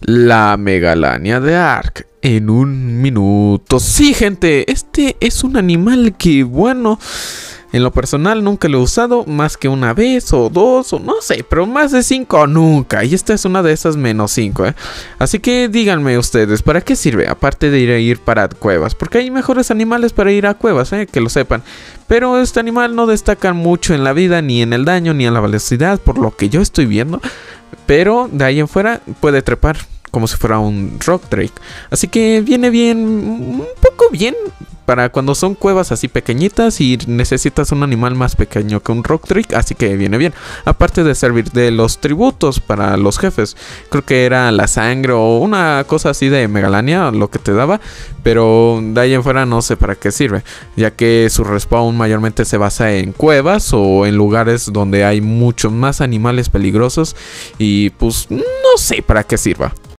La megalania de Ark en un minuto. Sí, gente, este es un animal que, bueno, en lo personal nunca lo he usado más que una vez o dos o no sé, pero más de cinco nunca. Y esta es una de esas menos cinco, ¿eh? Así que díganme ustedes, ¿para qué sirve? Aparte de ir a ir para cuevas, porque hay mejores animales para ir a cuevas, ¿eh? Que lo sepan. Pero este animal no destaca mucho en la vida, ni en el daño, ni en la velocidad, por lo que yo estoy viendo. Pero de ahí en fuera puede trepar como si fuera un rock drake. Así que viene bien, un poco bien para cuando son cuevas así pequeñitas y necesitas un animal más pequeño que un rock trick, así que viene bien. Aparte de servir de los tributos para los jefes, creo que era la sangre o una cosa así de megalania lo que te daba, pero de ahí en fuera no sé para qué sirve, ya que su respawn mayormente se basa en cuevas o en lugares donde hay muchos más animales peligrosos y pues no sé para qué sirva.